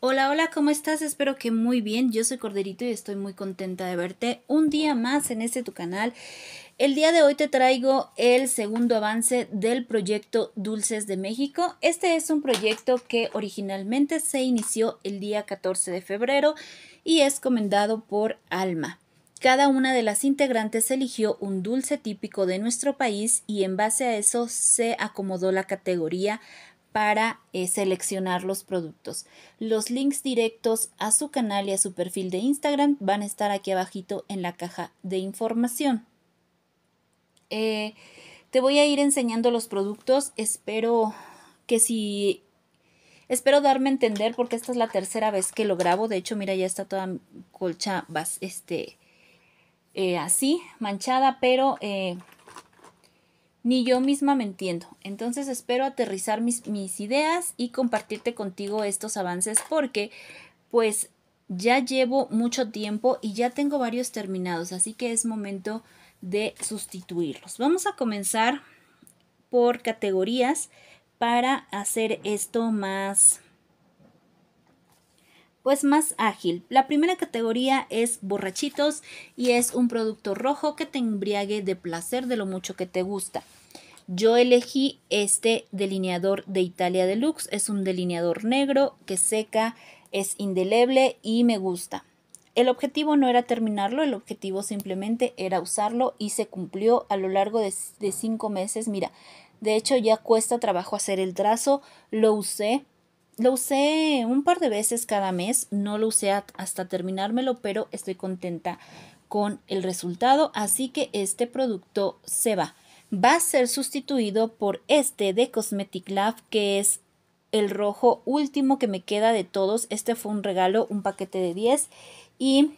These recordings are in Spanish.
Hola, hola, ¿cómo estás? Espero que muy bien. Yo soy Corderito y estoy muy contenta de verte un día más en este tu canal. El día de hoy te traigo el segundo avance del proyecto Dulces de México. Este es un proyecto que originalmente se inició el día 14 de febrero y es comendado por Alma. Cada una de las integrantes eligió un dulce típico de nuestro país y en base a eso se acomodó la categoría para eh, seleccionar los productos. Los links directos a su canal y a su perfil de Instagram van a estar aquí abajito en la caja de información. Eh, te voy a ir enseñando los productos. Espero que si... Espero darme a entender porque esta es la tercera vez que lo grabo. De hecho, mira, ya está toda colcha este, eh, así, manchada, pero ni yo misma me entiendo. Entonces espero aterrizar mis, ideas y compartirte contigo estos avances porque pues ya llevo mucho tiempo y ya tengo varios terminados, así que es momento de sustituirlos. Vamos a comenzar por categorías para hacer esto más pues más ágil. La primera categoría es borrachitos y es un producto rojo que te embriague de placer de lo mucho que te gusta. Yo elegí este delineador de Italia Deluxe. Es un delineador negro que seca, es indeleble y me gusta. El objetivo no era terminarlo, el objetivo simplemente era usarlo y se cumplió a lo largo de, cinco meses. Mira, de hecho ya cuesta trabajo hacer el trazo, lo usé lo usé un par de veces cada mes, no lo usé hasta terminármelo, pero estoy contenta con el resultado, así que este producto se va va a ser sustituido por este de Cosmetic Love, que es el rojo último que me queda de todos. Este fue un regalo, un paquete de 10 y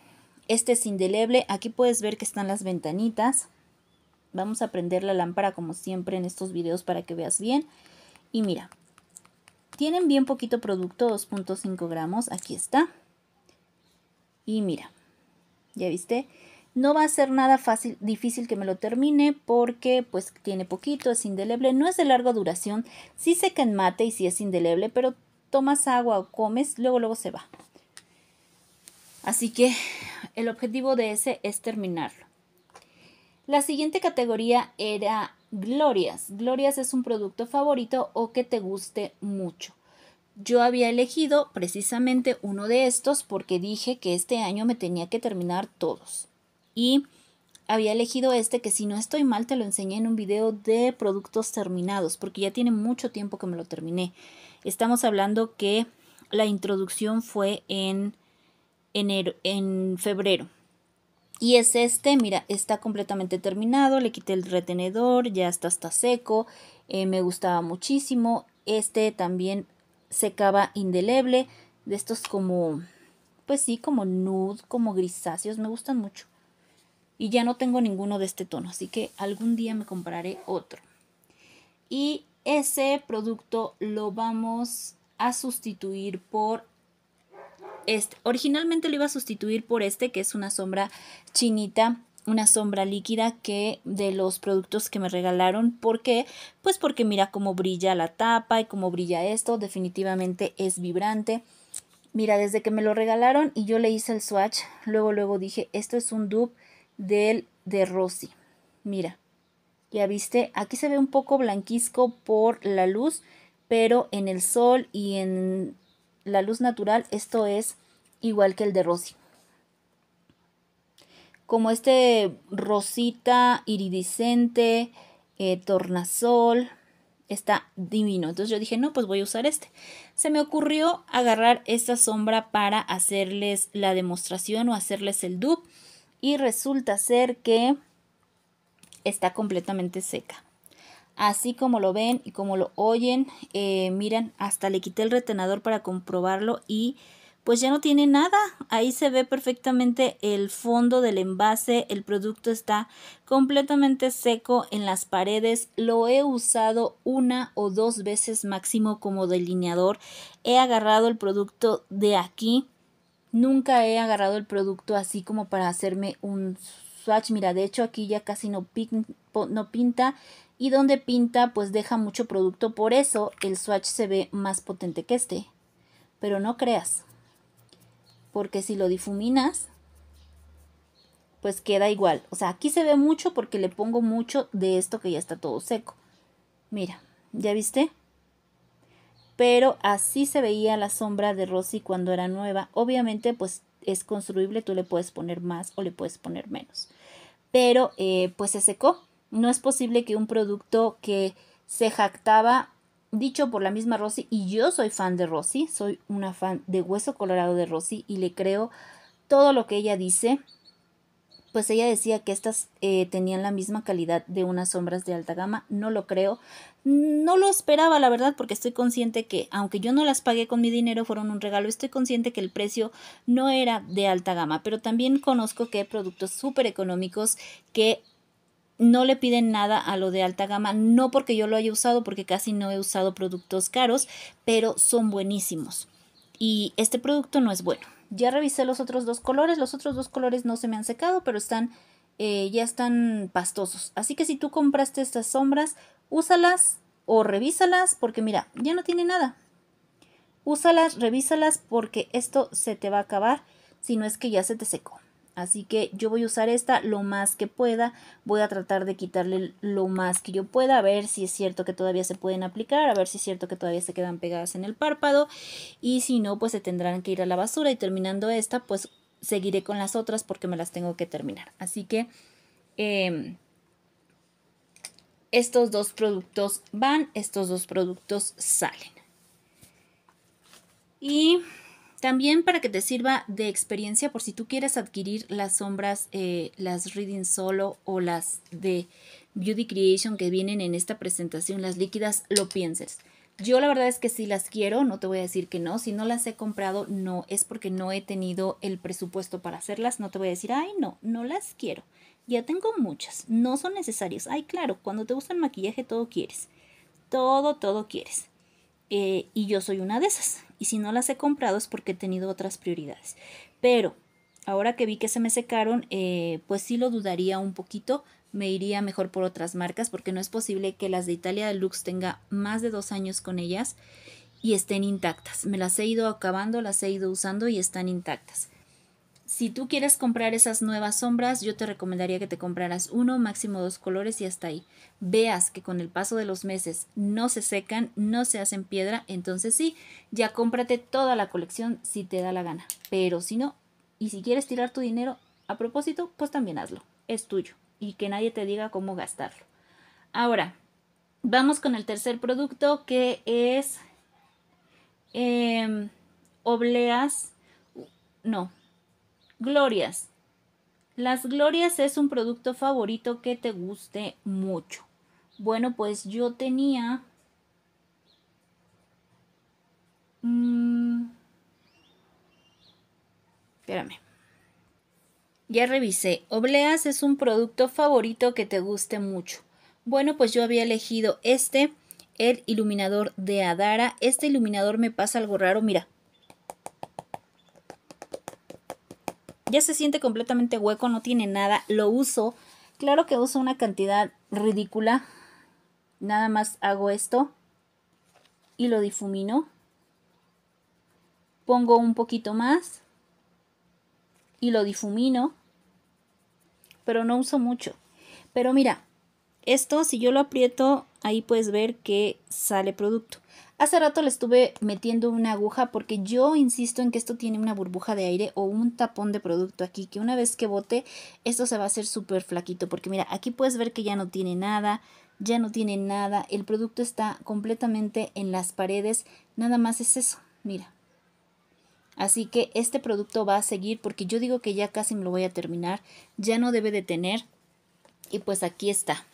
este es indeleble. Aquí puedes ver que están las ventanitas. Vamos a prender la lámpara como siempre en estos videos para que veas bien. Y mira, tienen bien poquito producto, 2.5 gramos. Aquí está. Y mira, ¿ya viste? No va a ser nada fácil, difícil que me lo termine porque pues tiene poquito, es indeleble, no es de larga duración, sí seca en mate y sí es indeleble, pero tomas agua o comes, luego luego se va. Así que el objetivo de ese es terminarlo. La siguiente categoría era glorias. Glorias es un producto favorito o que te guste mucho. Yo había elegido precisamente uno de estos porque dije que este año me tenía que terminar todos y había elegido este que si no estoy mal te lo enseñé en un video de productos terminados porque ya tiene mucho tiempo que me lo terminé. Estamos hablando que la introducción fue en enero, en febrero. Y es este, mira, está completamente terminado, le quité el retenedor, ya está hasta seco, eh, me gustaba muchísimo. Este también secaba indeleble, de estos como, pues sí, como nude, como grisáceos, me gustan mucho y ya no tengo ninguno de este tono, así que algún día me compraré otro. Y ese producto lo vamos a sustituir por este. Originalmente lo iba a sustituir por este, que es una sombra chinita, una sombra líquida que de los productos que me regalaron. ¿Por qué? Pues porque mira cómo brilla la tapa y cómo brilla esto, definitivamente es vibrante. Mira, desde que me lo regalaron y yo le hice el swatch, luego luego dije, esto es un dupe del de Rosy Mira, ya viste, aquí se ve un poco blanquisco por la luz, pero en el sol y en la luz natural esto es igual que el de Rosy Como este rosita iridiscente, eh, tornasol, está divino. Entonces yo dije, no, pues voy a usar este. Se me ocurrió agarrar esta sombra para hacerles la demostración o hacerles el dupe y resulta ser que está completamente seca. Así como lo ven y como lo oyen, eh, miren, hasta le quité el retenedor para comprobarlo y pues ya no tiene nada. Ahí se ve perfectamente el fondo del envase, el producto está completamente seco en las paredes. Lo he usado una o dos veces máximo como delineador. He agarrado el producto de aquí Nunca he agarrado el producto así como para hacerme un swatch. Mira, de hecho aquí ya casi no, pinta y donde pinta pues deja mucho producto. Por eso el swatch se ve más potente que este. Pero no creas, porque si lo difuminas pues queda igual. O sea, aquí se ve mucho porque le pongo mucho de esto que ya está todo seco. Mira, ¿ya viste? pero así se veía la sombra de Rosy cuando era nueva. Obviamente, pues es construible, tú le puedes poner más o le puedes poner menos. Pero, eh, pues se secó. No es posible que un producto que se jactaba, dicho por la misma Rosy, y yo soy fan de Rosy, soy una fan de Hueso Colorado de Rosy y le creo todo lo que ella dice, pues ella decía que estas eh, tenían la misma calidad de unas sombras de alta gama. No lo creo. No lo esperaba, la verdad, porque estoy consciente que, aunque yo no las pagué con mi dinero, fueron un regalo. Estoy consciente que el precio no era de alta gama, pero también conozco que hay productos súper económicos que no le piden nada a lo de alta gama, no porque yo lo haya usado, porque casi no he usado productos caros, pero son buenísimos. Y este producto no es bueno. Ya revisé los otros dos colores, los otros dos colores no se me han secado, pero están, eh, ya están pastosos. Así que si tú compraste estas sombras, úsalas o revísalas porque mira, ya no tiene nada. Úsalas, revísalas porque esto se te va a acabar si no es que ya se te secó. Así que yo voy a usar esta lo más que pueda. Voy a tratar de quitarle lo más que yo pueda. A ver si es cierto que todavía se pueden aplicar. A ver si es cierto que todavía se quedan pegadas en el párpado. Y si no, pues se tendrán que ir a la basura. Y terminando esta, pues seguiré con las otras porque me las tengo que terminar. Así que... Em, estos dos productos van, estos dos productos salen. Y también para que te sirva de experiencia por si tú quieres adquirir las sombras, eh, las Reading Solo o las de Beauty Creation que vienen en esta presentación, las líquidas, lo pienses. Yo la verdad es que si las quiero, no te voy a decir que no. Si no las he comprado, no, es porque no he tenido el presupuesto para hacerlas. No te voy a decir, ay, no, no las quiero. Ya tengo muchas, no son necesarias. Ay, claro, cuando te gusta el maquillaje todo quieres. Todo, todo quieres. Eh, y yo soy una de esas. Y si no las he comprado es porque he tenido otras prioridades. Pero ahora que vi que se me secaron, eh, pues sí lo dudaría un poquito. Me iría mejor por otras marcas porque no es posible que las de Italia Deluxe tenga más de dos años con ellas y estén intactas. Me las he ido acabando, las he ido usando y están intactas. Si tú quieres comprar esas nuevas sombras, yo te recomendaría que te compraras uno, máximo dos colores y hasta ahí. Veas que con el paso de los meses no se secan, no se hacen piedra, entonces sí, ya cómprate toda la colección si te da la gana. Pero si no, y si quieres tirar tu dinero a propósito, pues también hazlo. Es tuyo y que nadie te diga cómo gastarlo. Ahora, vamos con el tercer producto que es em, obleas. No, Glorias. Las glorias es un producto favorito que te guste mucho. Bueno, pues yo tenía... Mm, espérame. Ya revisé. Obleas es un producto favorito que te guste mucho. Bueno, pues yo había elegido este, el iluminador de Adara. Este iluminador me pasa algo raro. Mira, Ya se siente completamente hueco, no tiene nada, lo uso. Claro que uso una cantidad ridícula. Nada más hago esto y lo difumino. Pongo un poquito más y lo difumino. Pero no uso mucho. Pero mira, esto, si yo lo aprieto, ahí puedes ver que sale producto. Hace rato le estuve metiendo una aguja porque yo insisto en que esto tiene una burbuja de aire o un tapón de producto aquí, que una vez que bote, esto se va a hacer súper flaquito. Porque mira, aquí puedes ver que ya no tiene nada, ya no tiene nada, el producto está completamente en las paredes, nada más es eso, mira. Así que este producto va a seguir porque yo digo que ya casi me lo voy a terminar, ya no debe de tener y pues aquí está.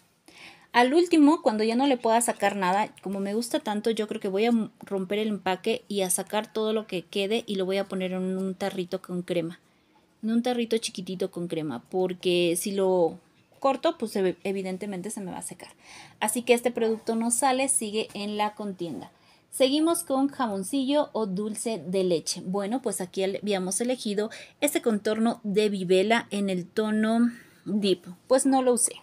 Al último, cuando ya no le pueda sacar nada, como me gusta tanto, yo creo que voy a romper el empaque y a sacar todo lo que quede y lo voy a poner en un tarrito con crema. En un tarrito chiquitito con crema, porque si lo corto, pues evidentemente se me va a secar. Así que este producto no sale, sigue en la contienda. Seguimos con jamoncillo o dulce de leche. Bueno, pues aquí habíamos elegido este contorno de Vivela en el tono Deep. Pues no lo usé.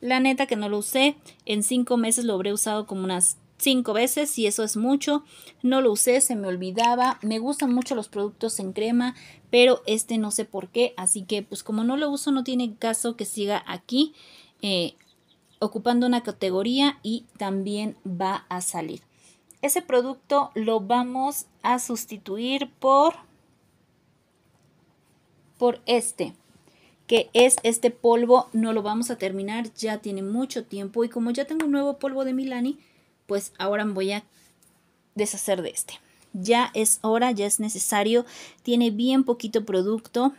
La neta que no lo usé. En cinco meses lo habré usado como unas cinco veces y eso es mucho. No lo usé, se me olvidaba. Me gustan mucho los productos en crema, pero este no sé por qué. Así que pues como no lo uso, no tiene caso que siga aquí eh, ocupando una categoría y también va a salir. Ese producto lo vamos a sustituir por, por este que es este polvo, no lo vamos a terminar, ya tiene mucho tiempo y como ya tengo un nuevo polvo de Milani, pues ahora me voy a deshacer de este. Ya es hora, ya es necesario, tiene bien poquito producto,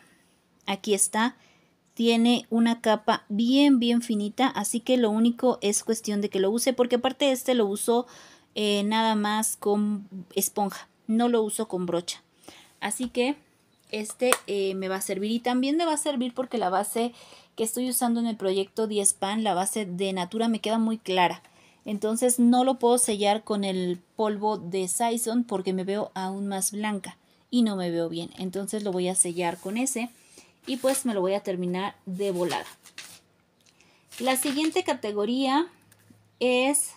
aquí está, tiene una capa bien bien finita, así que lo único es cuestión de que lo use, porque aparte este lo uso eh, nada más con esponja, no lo uso con brocha. Así que este eh, me va a servir y también me va a servir porque la base que estoy usando en el proyecto 10 pan, la base de Natura me queda muy clara. Entonces no lo puedo sellar con el polvo de Saison porque me veo aún más blanca y no me veo bien. Entonces lo voy a sellar con ese y pues me lo voy a terminar de volada. La siguiente categoría es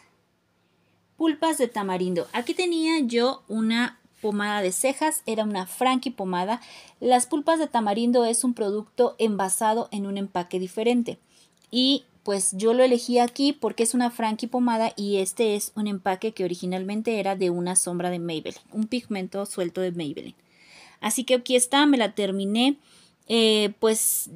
pulpas de tamarindo. Aquí tenía yo una pomada de cejas era una Frankie pomada, las pulpas de tamarindo es un producto envasado en un empaque diferente. Y pues yo lo elegí aquí porque es una Frankie pomada y este es un empaque que originalmente era de una sombra de Maybelline, un pigmento suelto de Maybelline. Así que aquí está, me la terminé. Eh, pues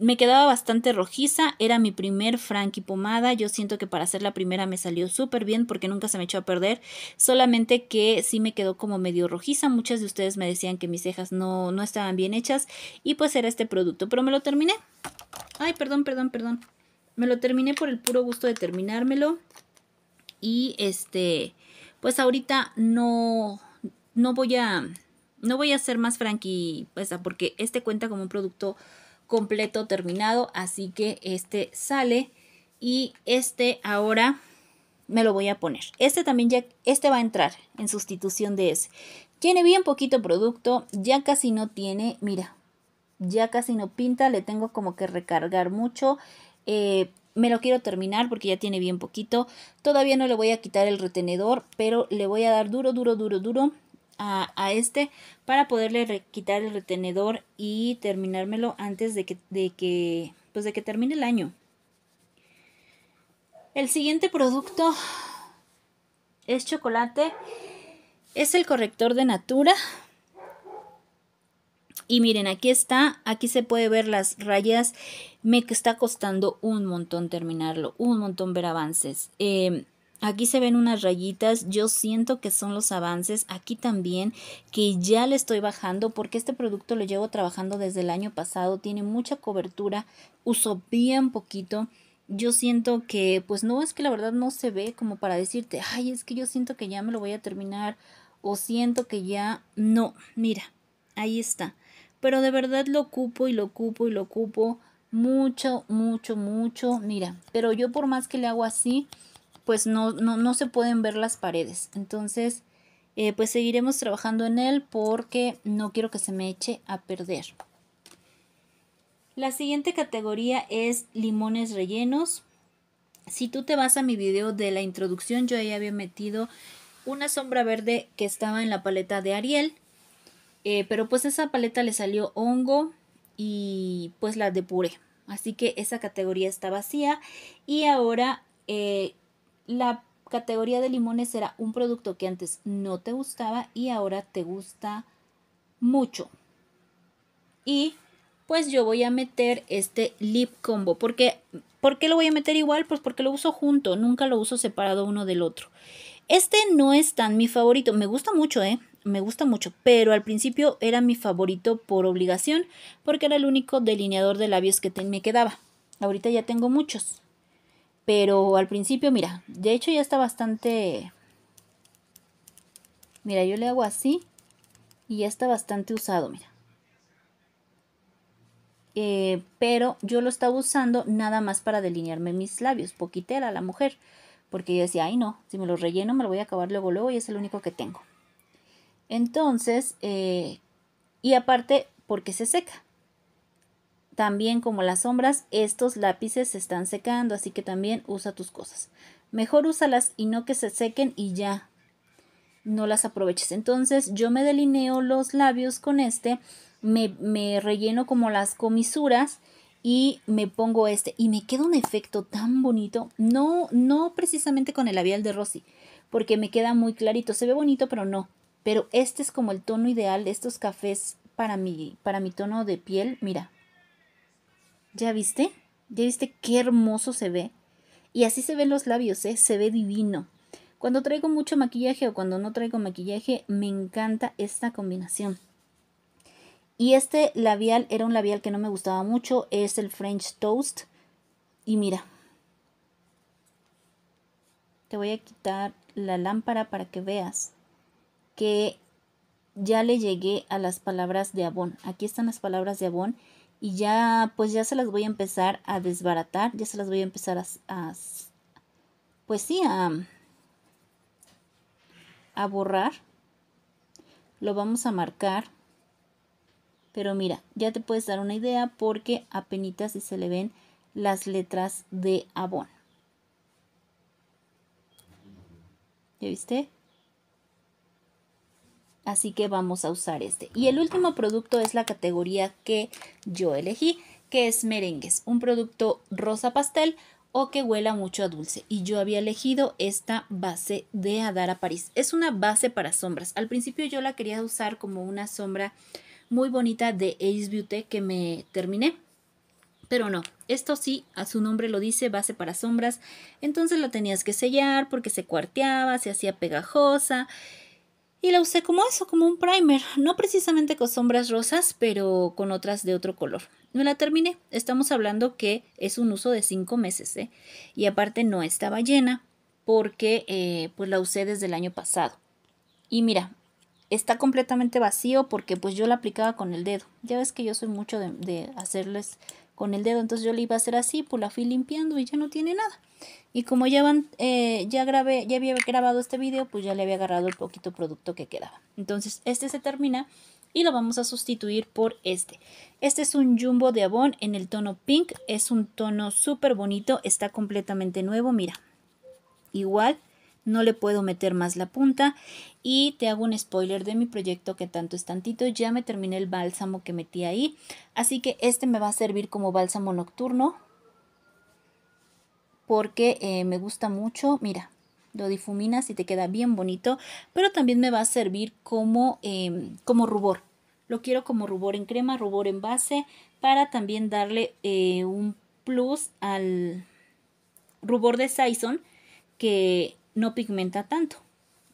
me quedaba bastante rojiza, era mi primer Frankie pomada, yo siento que para hacer la primera me salió súper bien porque nunca se me echó a perder, solamente que sí me quedó como medio rojiza, muchas de ustedes me decían que mis cejas no, no estaban bien hechas y pues era este producto, pero me lo terminé, ay perdón, perdón, perdón, me lo terminé por el puro gusto de terminármelo y este, pues ahorita no, no voy a, no voy a hacer más Frankie, pues, porque este cuenta como un producto completo terminado, así que este sale y este ahora me lo voy a poner. Este también ya, este va a entrar en sustitución de ese. Tiene bien poquito producto, ya casi no tiene, mira, ya casi no pinta, le tengo como que recargar mucho. Eh, me lo quiero terminar porque ya tiene bien poquito. Todavía no le voy a quitar el retenedor, pero le voy a dar duro, duro, duro, duro a, este para poderle quitar el retenedor y terminármelo antes de que, de que, pues de que termine el año. El siguiente producto es chocolate. Es el corrector de Natura. Y miren, aquí está, aquí se puede ver las rayas. Me está costando un montón terminarlo, un montón ver avances. Em, Aquí se ven unas rayitas, yo siento que son los avances, aquí también que ya le estoy bajando porque este producto lo llevo trabajando desde el año pasado, tiene mucha cobertura, uso bien poquito. Yo siento que, pues no es que la verdad no se ve como para decirte, ay, es que yo siento que ya me lo voy a terminar o siento que ya no, mira, ahí está. Pero de verdad lo ocupo y lo ocupo y lo ocupo mucho, mucho, mucho, mira, pero yo por más que le hago así, pues no, no, se pueden ver las paredes. Entonces, eh, pues seguiremos trabajando en él porque no quiero que se me eche a perder. La siguiente categoría es limones rellenos. Si tú te vas a mi video de la introducción, yo ahí había metido una sombra verde que estaba en la paleta de Ariel. Eh, pero pues esa paleta le salió hongo y pues la depuré. Así que esa categoría está vacía. Y ahora eh, la categoría de limones era un producto que antes no te gustaba y ahora te gusta mucho. Y pues yo voy a meter este lip combo porque ¿por qué lo voy a meter igual? Pues porque lo uso junto, nunca lo uso separado uno del otro. Este no es tan mi favorito, me gusta mucho, ¿eh? Me gusta mucho, pero al principio era mi favorito por obligación porque era el único delineador de labios que me quedaba. Ahorita ya tengo muchos. Pero al principio, mira, de hecho ya está bastante... Mira, yo le hago así y ya está bastante usado, mira. Eh, pero yo lo estaba usando nada más para delinearme mis labios, poquitera la mujer, porque yo decía, ay no, si me lo relleno me lo voy a acabar luego, luego y es el único que tengo. Entonces, eh, y aparte porque se seca, también como las sombras, estos lápices se están secando, así que también usa tus cosas. Mejor úsalas y no que se sequen y ya no las aproveches. Entonces yo me delineo los labios con este, me, me relleno como las comisuras y me pongo este y me queda un efecto tan bonito, no, no precisamente con el labial de Rosy, porque me queda muy clarito, se ve bonito pero no, pero este es como el tono ideal de estos cafés para para mi tono de piel, mira, ¿Ya viste? ¿Ya viste qué hermoso se ve? Y así se ven los labios, ¿eh? Se ve divino. Cuando traigo mucho maquillaje o cuando no traigo maquillaje, me encanta esta combinación. Y este labial era un labial que no me gustaba mucho, es el French Toast. Y mira, te voy a quitar la lámpara para que veas que ya le llegué a las palabras de abón. Aquí están las palabras de abón y ya pues ya se las voy a empezar a desbaratar, ya se las voy a empezar a, pues sí, a, a borrar. Lo vamos a marcar. Pero mira, ya te puedes dar una idea porque apenitas si se le ven las letras de abón. ¿Ya viste? así que vamos a usar este. Y el último producto es la categoría que yo elegí, que es merengues, un producto rosa pastel o que huela mucho a dulce. Y yo había elegido esta base de Adara París. Es una base para sombras. Al principio yo la quería usar como una sombra muy bonita de Ace Beauty que me terminé. Pero no, esto sí, a su nombre lo dice, base para sombras. Entonces la tenías que sellar porque se cuarteaba, se hacía pegajosa y la usé como eso, como un primer. No precisamente con sombras rosas, pero con otras de otro color. No la terminé. Estamos hablando que es un uso de 5 meses. ¿eh? Y aparte no estaba llena porque eh, pues la usé desde el año pasado. Y mira, está completamente vacío porque pues yo la aplicaba con el dedo. Ya ves que yo soy mucho de hacerles con el dedo. Entonces yo le iba a hacer así, pues la fui limpiando y ya no tiene nada. Y como ya van, eh, ya grabé, ya había grabado este video, pues ya le había agarrado el poquito producto que quedaba. Entonces este se termina y lo vamos a sustituir por este. Este es un Jumbo de abón. en el tono pink, es un tono súper bonito, está completamente nuevo, mira. Igual no le puedo meter más la punta y te hago un spoiler de mi proyecto que tanto es tantito, ya me terminé el bálsamo que metí ahí, así que este me va a servir como bálsamo nocturno porque eh, me gusta mucho, mira, lo difuminas y te queda bien bonito, pero también me va a servir como, em, como rubor. Lo quiero como rubor en crema, rubor en base, para también darle eh, un plus al rubor de Saison, que no pigmenta tanto.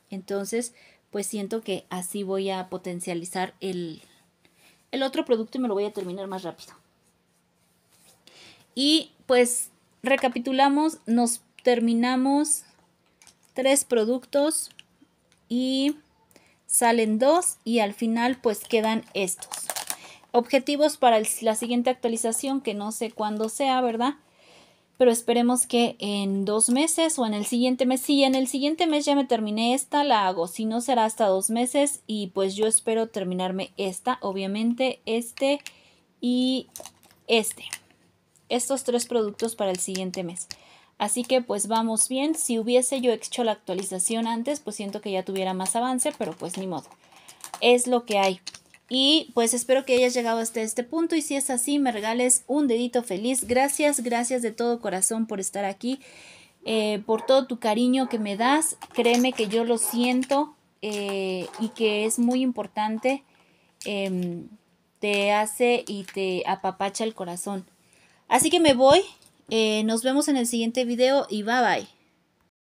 Entonces, pues siento que así voy a potencializar el, el otro producto y me lo voy a terminar más rápido. Y pues recapitulamos, nos terminamos tres productos y salen dos y al final pues quedan estos. Objetivos para la siguiente actualización que no sé cuándo sea, ¿verdad? pero esperemos que en dos meses o en el siguiente mes, si en el siguiente mes ya me terminé esta, la hago, si no será hasta dos meses y pues yo espero terminarme esta, obviamente este y este, estos tres productos para el siguiente mes. Así que pues vamos bien, si hubiese yo hecho la actualización antes, pues siento que ya tuviera más avance, pero pues ni modo, es lo que hay. Y pues espero que hayas llegado hasta este punto y si es así, me regales un dedito feliz. Gracias, gracias de todo corazón por estar aquí, eh, por todo tu cariño que me das. Créeme que yo lo siento eh, y que es muy importante. Em, te hace y te apapacha el corazón. Así que me voy. Eh, nos vemos en el siguiente video y bye bye.